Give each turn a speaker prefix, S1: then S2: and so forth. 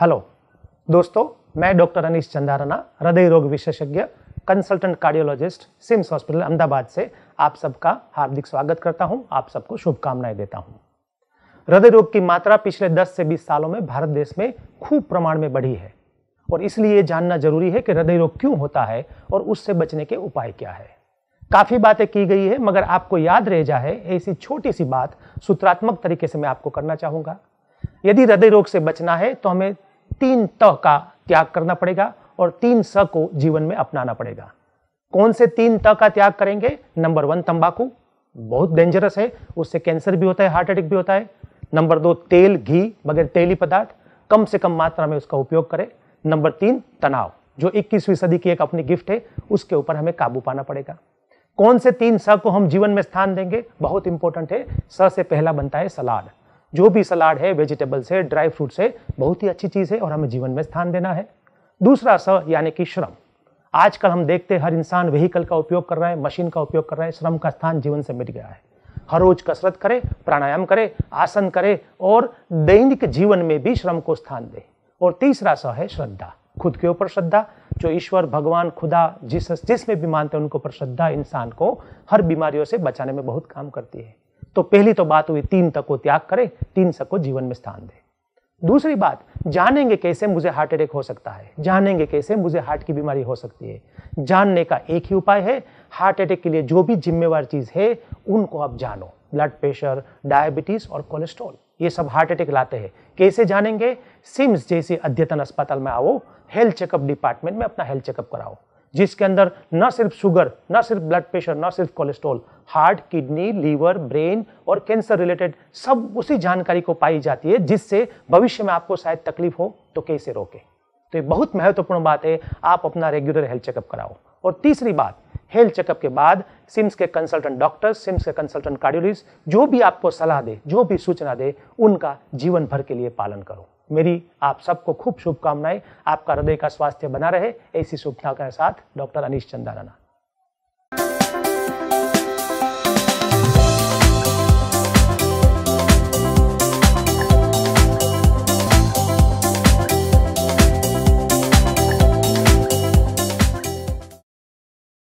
S1: hello दोस्तों मैं doctor अनिश चंदाराना हृदय रोग विशेषज्ञ consultant cardiologist CIMS hospital Ahmedabad से आप सबका हार्दिक स्वागत करता हूं आप सबको शुभकामनाएं देता हूं हृदय रोग की मात्रा पिछले 10 से 20 सालों में भारत देश में खूब प्रमाण में बढ़ी है और इसलिए ये जानना जरूरी है कि हृदय रोग क्यों होता है और उससे बचने के उपाय क्या है काफ़ी बातें की गई है मगर आपको याद रह जाए ऐसी छोटी सी बात सूत्रात्मक तरीके से मैं आपको करना चाहूँगा यदि हृदय रोग से बचना है तो हमें तीन त का त्याग करना पड़ेगा और तीन स को जीवन में अपनाना पड़ेगा कौन से तीन त का त्याग करेंगे नंबर वन तंबाकू बहुत डेंजरस है उससे कैंसर भी होता है हार्ट अटैक भी होता है नंबर दो तेल घी वगैरह तेली पदार्थ कम से कम मात्रा में उसका उपयोग करें नंबर तीन तनाव जो 21वीं सदी की एक अपनी गिफ्ट है उसके ऊपर हमें काबू पाना पड़ेगा कौन से तीन स को हम जीवन में स्थान देंगे बहुत इंपॉर्टेंट है स से पहला बनता है सलाद जो भी सलाड है वेजिटेबल्स है ड्राई फ्रूट्स है बहुत ही अच्छी चीज़ है और हमें जीवन में स्थान देना है दूसरा स यानी कि श्रम आजकल हम देखते हैं हर इंसान व्हीकल का उपयोग कर रहा है मशीन का उपयोग कर रहा है श्रम का स्थान जीवन से मिट गया है हर रोज कसरत करे प्राणायाम करे आसन करे और दैनिक जीवन में भी श्रम को स्थान दे और तीसरा स है श्रद्धा खुद के ऊपर श्रद्धा जो ईश्वर भगवान खुदा जिस जिसमें भी मानते हैं उनके ऊपर श्रद्धा इंसान को हर बीमारियों से बचाने में बहुत काम करती है तो पहली तो बात हुई तीन तक को त्याग करें तीन सक को जीवन में स्थान दे दूसरी बात जानेंगे कैसे मुझे हार्ट अटैक हो सकता है जानेंगे कैसे मुझे हार्ट की बीमारी हो सकती है जानने का एक ही उपाय है हार्ट अटैक के लिए जो भी जिम्मेवार चीज़ है उनको आप जानो ब्लड प्रेशर डायबिटीज़ और कोलेस्ट्रॉल ये सब हार्ट अटैक लाते हैं कैसे जानेंगे सिम्स जैसे अद्यतन अस्पताल में आओ हेल्थ चेकअप डिपार्टमेंट में अपना हेल्थ चेकअप कराओ जिसके अंदर न सिर्फ शुगर न सिर्फ ब्लड प्रेशर न सिर्फ cholesterol heart kidney liver brain और कैंसर रिलेटेड सब उसी जानकारी को पाई जाती है जिससे भविष्य में आपको शायद तकलीफ हो तो कैसे रोके तो ये बहुत महत्वपूर्ण बात है आप अपना रेगुलर हेल्थ चेकअप कराओ और तीसरी बात हेल्थ चेकअप के बाद सिम्स के कंसल्टेंट डॉक्टर सिम्स के कंसल्टेंट कार्डियोलॉजिस्ट जो भी आपको सलाह दे जो भी सूचना दे उनका जीवन भर के लिए पालन करो मेरी आप सबको खूब शुभकामनाएं आपका हृदय का स्वास्थ्य बना रहे ऐसी शुभकामना के साथ डॉक्टर अनिश चंदा राना